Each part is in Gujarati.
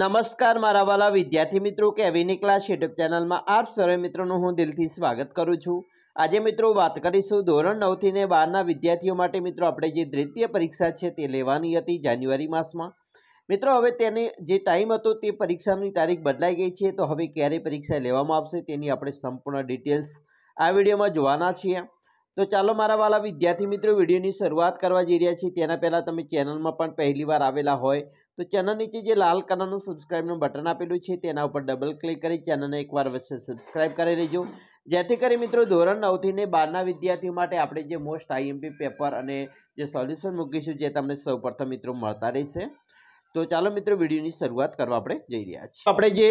નમસ્કાર મારા વાલા વિદ્યાર્થી મિત્રો કે એવીની ક્લાસ યુટ્યુબ ચેનલમાં આપ સર્વે મિત્રોનું હું દિલથી સ્વાગત કરું છું આજે મિત્રો વાત કરીશું ધોરણ નવથી ને બારના વિદ્યાર્થીઓ માટે મિત્રો આપણે જે દ્વિતીય પરીક્ષા છે તે લેવાની હતી જાન્યુઆરી માસમાં મિત્રો હવે તેને જે ટાઈમ હતો તે પરીક્ષાની તારીખ બદલાઈ ગઈ છે તો હવે ક્યારે પરીક્ષા લેવામાં આવશે તેની આપણે સંપૂર્ણ ડિટેલ્સ આ વિડીયોમાં જોવાના છીએ તો ચાલો મારા વાલા વિદ્યાર્થી મિત્રો વિડીયોની શરૂઆત કરવા જઈ રહ્યા છીએ તેના પહેલાં તમે ચેનલમાં પણ પહેલીવાર આવેલા હોય તો ચેનલ નીચે જે લાલ કલરનું સબસ્ક્રાઈબનું બટન આપેલું છે તેના ઉપર ડબલ ક્લિક કરી ચેનલને એકવાર વચ્ચે સબસ્ક્રાઇબ કરી લેજો જેથી કરી મિત્રો ધોરણ નવથી ને બારના વિદ્યાર્થીઓ માટે આપણે જે મોસ્ટ આઈએમપી પેપર અને જે સોલ્યુશન મૂકીશું જે તમને સૌ મિત્રો મળતા રહેશે તો ચાલો મિત્રો વિડીયોની શરૂઆત કરવા આપણે જઈ રહ્યા છીએ આપણે જે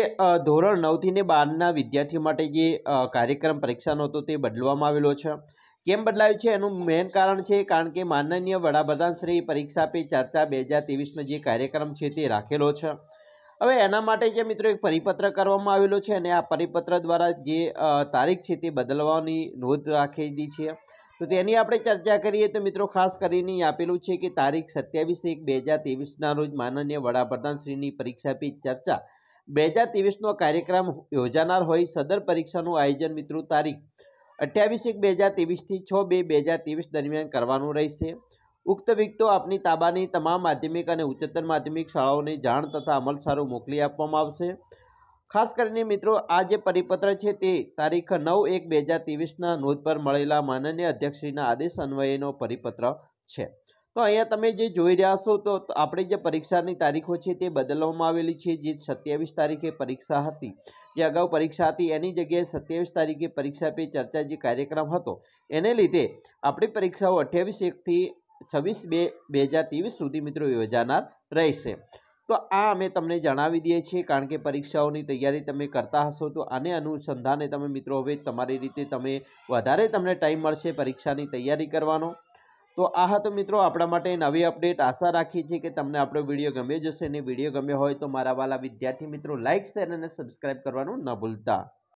ધોરણ નવથી ને બારના વિદ્યાર્થીઓ માટે જે કાર્યક્રમ પરીક્ષાનો હતો તે બદલવામાં આવેલો છે કેમ બદલાયું છે એનું મેઇન કારણ છે કારણ કે માનનીય વડાપ્રધાન શ્રી પરીક્ષા પે ચર્ચા બે હજાર ત્રેવીસનો જે કાર્યક્રમ છે તે રાખેલો છે હવે એના માટે જે મિત્રો એક પરિપત્ર કરવામાં આવેલો છે અને આ પરિપત્ર દ્વારા જે તારીખ છે તે બદલવાની નોંધ રાખેલી છે તો તેની આપણે ચર્ચા કરીએ તો મિત્રો ખાસ કરીને આપેલું છે કે તારીખ સત્યાવીસ એક બે હજાર ત્રેવીસના રોજ માનનીય વડાપ્રધાનશ્રીની પરીક્ષા પે ચર્ચા બે હજાર ત્રેવીસનો કાર્યક્રમ યોજાનાર હોય સદર પરીક્ષાનું આયોજન મિત્રો તારીખ અઠ્યાવીસ એક બે હજાર ત્રેવીસથી છ બે બે હજાર ત્રેવીસ દરમિયાન કરવાનું રહેશે ઉક્ત વિગતો આપની તાબાની તમામ માધ્યમિક અને ઉચ્ચતર માધ્યમિક શાળાઓને જાણ તથા અમલસારો મોકલી આપવામાં આવશે ખાસ કરીને મિત્રો આ જે પરિપત્ર છે તે તારીખ નવ એક બે હજાર ત્રેવીસના નોંધ પર મળેલા માનનીય અધ્યક્ષશ્રીના આદેશ અન્વયેનો પરિપત્ર છે તો અહીંયા તમે જે જોઈ રહ્યા છો તો આપણી જે પરીક્ષાની તારીખો છે તે બદલવામાં આવેલી છે જે સત્યાવીસ તારીખે પરીક્ષા હતી જે અગાઉ પરીક્ષા હતી એની જગ્યાએ સત્યાવીસ તારીખે પરીક્ષા પે ચર્ચા જે કાર્યક્રમ હતો એને લીધે આપણી પરીક્ષાઓ અઠ્યાવીસ એકથી છવ્વીસ બે બે હજાર ત્રેવીસ સુધી મિત્રો યોજાનાર રહેશે તો આ અમે તમને જણાવી દઈએ છીએ કારણ કે પરીક્ષાઓની તૈયારી તમે કરતા હશો તો આને અનુસંધાને તમે મિત્રો હવે તમારી રીતે તમે વધારે તમને ટાઈમ મળશે પરીક્ષાની તૈયારી કરવાનો તો આ હતો મિત્રો આપણા માટે નવી અપડેટ આશા રાખીએ છીએ કે તમને આપણો વિડીયો ગમ્યો જશે અને વિડીયો ગમ્યો હોય તો મારા વાલા વિદ્યાર્થી મિત્રો લાઇક શેર અને સબસ્ક્રાઈબ કરવાનું ન ભૂલતા